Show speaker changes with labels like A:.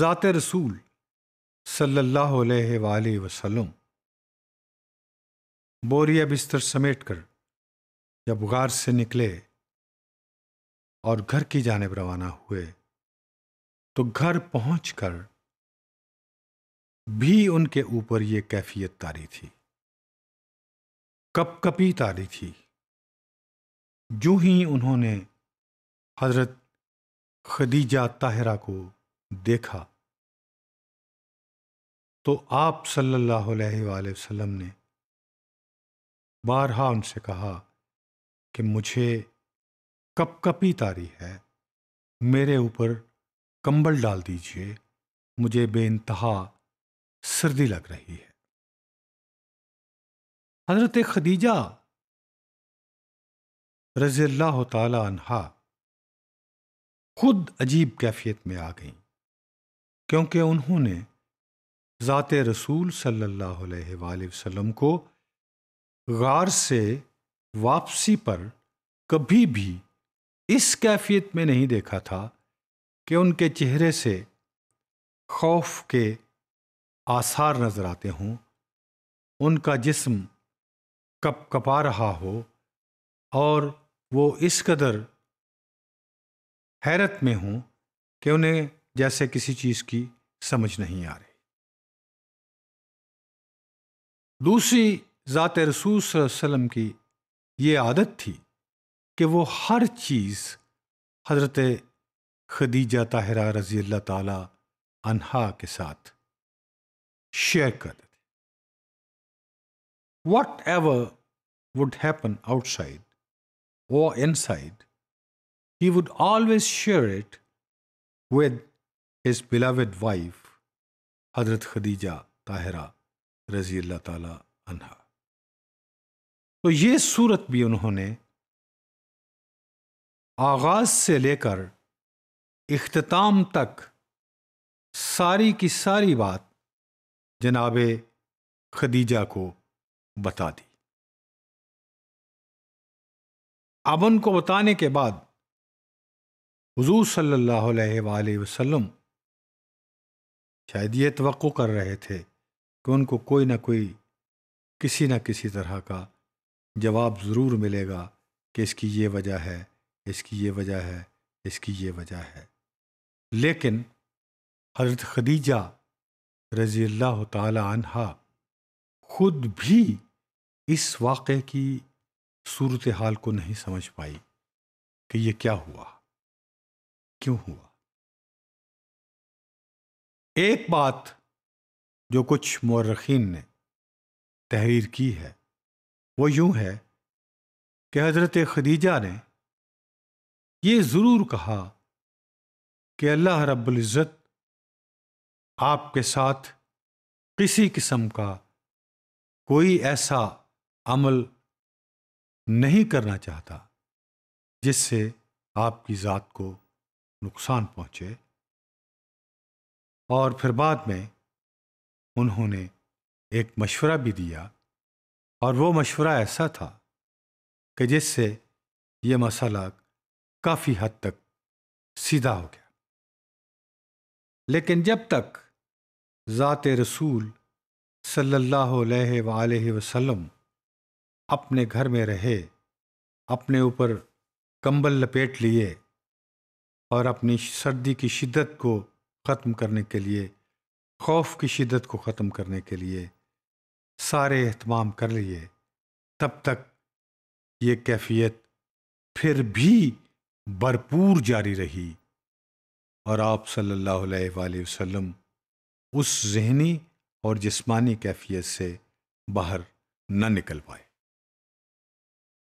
A: ज़ात रसूल सल्ला वसलम बोरिया बिस्तर समेट कर जब गार से निकले और घर की जानब रवाना हुए तो घर पहुँच कर भी उनके ऊपर ये कैफियत तारी थी कप कपी तारी थी जो ही उन्होंने हजरत खदीजा ताहरा को देखा तो आप सल्लल्लाहु अलैहि वसल्लम ने बारहा उनसे कहा कि मुझे कपकपी तारी है मेरे ऊपर कंबल डाल दीजिए मुझे बेानतहा सर्दी लग रही है हजरत खदीजा रज़ी अल्लाह तहा खुद अजीब कैफियत में आ गईं क्योंकि उन्होंने ज़ात रसूल सल्ला वसम को गार से वापसी पर कभी भी इस कैफियत में नहीं देखा था कि उनके चेहरे से खौफ के आसार नज़र आते हों उनका जिस्म कप कपा रहा हो और वो इस कदर हैरत में हों कि उन्हें जैसे किसी चीज की समझ नहीं आ रही दूसरी ज़ात रसूल की ये आदत थी कि वो हर चीज़ हज़रत खदीजा ताहरा रज़ी अल्लाह अनहा के साथ शेयर कर देते whatever would happen outside और inside he would always share it with his beloved wife, Hadrat Khadija Tahira रजी अल्लाह ताला अन्हा तो ये सूरत भी उन्होंने आगाज से लेकर अख्ताम तक सारी की सारी बात जनाब खदीजा को बता दी अब उनको बताने के बाद हुजूर सल्लल्लाहु अलैहि वसल्लम शायद ये तो कर रहे थे कि उनको कोई ना कोई किसी न किसी तरह का जवाब ज़रूर मिलेगा कि इसकी ये वजह है इसकी ये वजह है इसकी ये वजह है लेकिन हजरत खदीजा रज़ी अल्लाह तह खुद भी इस वाक़े की सूरत हाल को नहीं समझ पाई कि ये क्या हुआ क्यों हुआ एक बात जो कुछ मौरखीन ने तहरीर की है वो यूं है कि हज़रत खदीजा ने ये ज़रूर कहा कि अल्लाह रब्ज़त आपके साथ किसी किस्म का कोई ऐसा अमल नहीं करना चाहता जिससे आपकी ज़ात को नुकसान पहुँचे और फिर बाद में उन्होंने एक मशवरा भी दिया और वो मशवरा ऐसा था कि जिससे ये मसाला काफ़ी हद तक सीधा हो गया लेकिन जब तक ज़ात रसूल सल्लल्लाहु अलैहि वसल्लम अपने घर में रहे अपने ऊपर कंबल लपेट लिए और अपनी सर्दी की शिद्दत को ख़त्म करने के लिए खौफ की शिदत को ख़त्म करने के लिए सारे अहतमाम कर लिए तब तक ये कैफियत फिर भी भरपूर जारी रही और आप सल्लल्लाहु अलैहि वसल्लम उस जहनी और जिस्मानी कैफियत से बाहर न निकल पाए